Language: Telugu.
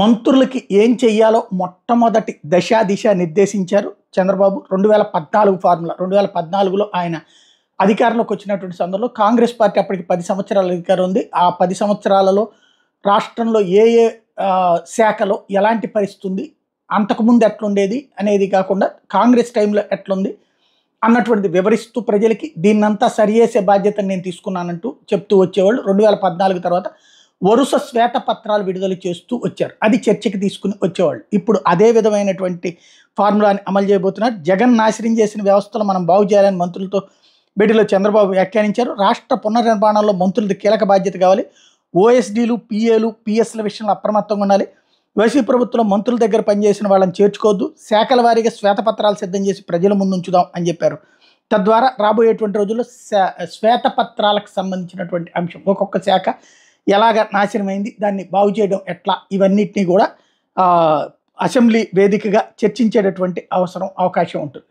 మంత్రులకి ఏం చెయ్యాలో మొట్టమొదటి దశా దిశ నిర్దేశించారు చంద్రబాబు రెండు వేల పద్నాలుగు ఫార్ములా రెండు వేల పద్నాలుగులో ఆయన అధికారంలోకి వచ్చినటువంటి సందర్భంలో కాంగ్రెస్ పార్టీ అప్పటికి పది సంవత్సరాల అధికారం ఉంది ఆ పది సంవత్సరాలలో రాష్ట్రంలో ఏ ఏ శాఖలో ఎలాంటి పరిస్థితి ఉంది అంతకుముందు ఎట్లుండేది అనేది కాకుండా కాంగ్రెస్ టైంలో ఎట్లుంది అన్నటువంటిది వివరిస్తూ ప్రజలకి దీన్నంతా సరి చేసే బాధ్యతను నేను తీసుకున్నానంటూ చెప్తూ వచ్చేవాళ్ళు రెండు వేల పద్నాలుగు తర్వాత వరుస శ్వేత పత్రాలు విడుదల చేస్తూ వచ్చారు అది చర్చకి తీసుకుని వచ్చేవాళ్ళు ఇప్పుడు అదే విధమైనటువంటి ఫార్ములాని అమలు చేయబోతున్నారు జగన్ నాశనం చేసిన వ్యవస్థలు మనం బాగు చేయాలని మంత్రులతో బిడ్డలో చంద్రబాబు వ్యాఖ్యానించారు రాష్ట్ర పునర్నిర్మాణంలో మంత్రులది కీలక బాధ్యత కావాలి ఓఎస్డీలు పిఏలు పిఎస్ల విషయంలో అప్రమత్తంగా ఉండాలి వైసీ ప్రభుత్వం మంత్రుల దగ్గర పనిచేసిన వాళ్ళని చేర్చుకోవద్దు శాఖల వారీగా శ్వేతపత్రాలు సిద్ధం చేసి ప్రజల ఉంచుదాం అని చెప్పారు తద్వారా రాబోయేటువంటి రోజుల్లో శ్వేతపత్రాలకు సంబంధించినటువంటి అంశం ఒక్కొక్క శాఖ ఎలాగ నాశనమైంది దాన్ని బాగు చేయడం ఎట్లా ఇవన్నిటినీ కూడా అసెంబ్లీ వేదికగా చర్చించేటటువంటి అవసరం అవకాశం ఉంటుంది